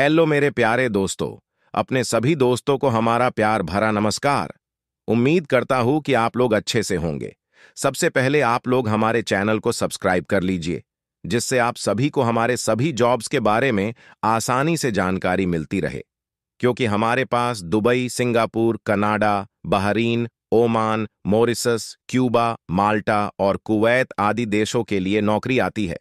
hello मेरे प्यारे दोस्तों अपने सभी दोस्तों को हमारा प्यार भरा नमस्कार उम्मीद करता हूं कि आप लोग अच्छे से होंगे सबसे पहले आप लोग हमारे चैनल को सब्सक्राइब कर लीजिए जिससे आप सभी को हमारे सभी जॉब्स के बारे में आसानी से जानकारी मिलती रहे क्योंकि हमारे पास Dubai Singapore Canada Bahrain Oman Mauritius Cuba Malta और कुवैत आदि देशों के लिए नौकरी आती है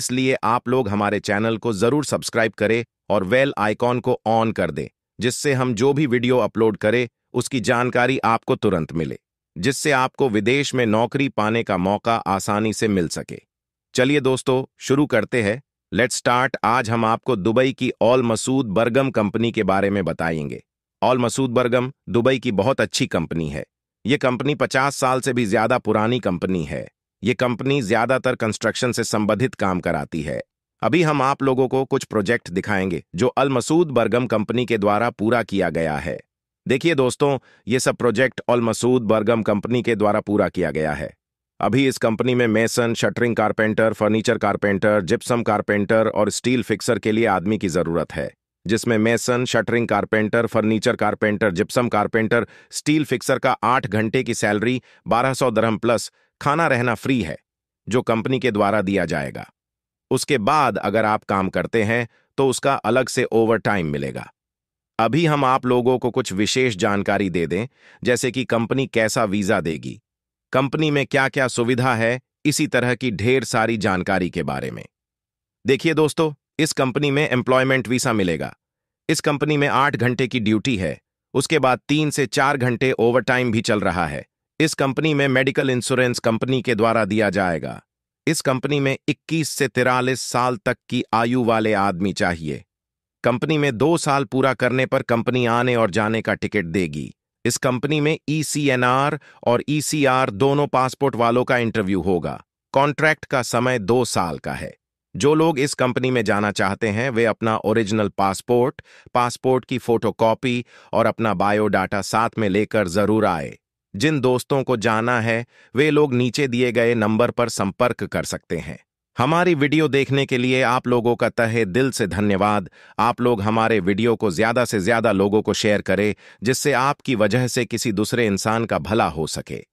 इसलिए आप लोग हमारे चैनल को जरूर सब्सक्राइब करें और वेल आइकॉन को ऑन कर दें जिससे हम जो भी वीडियो अपलोड करें उसकी जानकारी आपको तुरंत मिले जिससे आपको विदेश में नौकरी पाने का मौका आसानी से मिल सके चलिए दोस्तों शुरू करते हैं लेट स्टार्ट आज हम आपको दुबई की ऑल मसूद बर्गम कंपनी के बारे में बताएंगे ऑल मसूद बर्गम दुबई की बहुत अच्छी कंपनी है ये कंपनी 50 साल से भी ज्यादा पुरानी कंपनी है ये कंपनी ज्यादातर कंस्ट्रक्शन से संबंधित काम कराती है अभी हम आप लोगों को कुछ प्रोजेक्ट दिखाएंगे जो अल मसूद बरगम कंपनी के द्वारा पूरा किया गया है देखिए दोस्तों ये सब project Al Masood Bergum company के द्वारा पूरा किया गया है अभी इस कंपनी में mason shuttering carpenter furniture carpenter gypsum carpenter और स्टील फिक्सर के लिए आदमी की जरूरत है जिसमें mason shuttering carpenter furniture carpenter gypsum carpenter steel fixer का आठ घंटे की सैलरी बारह सौ प्लस खाना रहना फ्री है जो कंपनी के द्वारा दिया जाएगा उसके बाद अगर आप काम करते हैं तो उसका अलग से ओवर टाइम मिलेगा अभी हम आप लोगों को कुछ विशेष जानकारी दे दें जैसे कि कंपनी कैसा वीज़ा देगी कंपनी में क्या क्या सुविधा है इसी तरह की ढेर सारी जानकारी के बारे में देखिए दोस्तों इस कंपनी में एम्प्लॉयमेंट वीसा मिलेगा इस कंपनी में आठ घंटे की ड्यूटी है उसके बाद तीन से चार घंटे ओवरटाइम भी चल रहा है इस कंपनी में मेडिकल इंश्योरेंस कंपनी के द्वारा दिया जाएगा इस कंपनी में 21 से तिरालीस साल तक की आयु वाले आदमी चाहिए कंपनी में दो साल पूरा करने पर कंपनी आने और जाने का टिकट देगी इस कंपनी में ईसीएनआर और ईसीआर दोनों पासपोर्ट वालों का इंटरव्यू होगा कॉन्ट्रैक्ट का समय दो साल का है जो लोग इस कंपनी में जाना चाहते हैं वे अपना ओरिजिनल पासपोर्ट पासपोर्ट की फोटोकॉपी और अपना बायोडाटा साथ में लेकर जरूर आए जिन दोस्तों को जाना है वे लोग नीचे दिए गए नंबर पर संपर्क कर सकते हैं हमारी वीडियो देखने के लिए आप लोगों का तहे दिल से धन्यवाद आप लोग हमारे वीडियो को ज़्यादा से ज़्यादा लोगों को शेयर करें जिससे आपकी वजह से किसी दूसरे इंसान का भला हो सके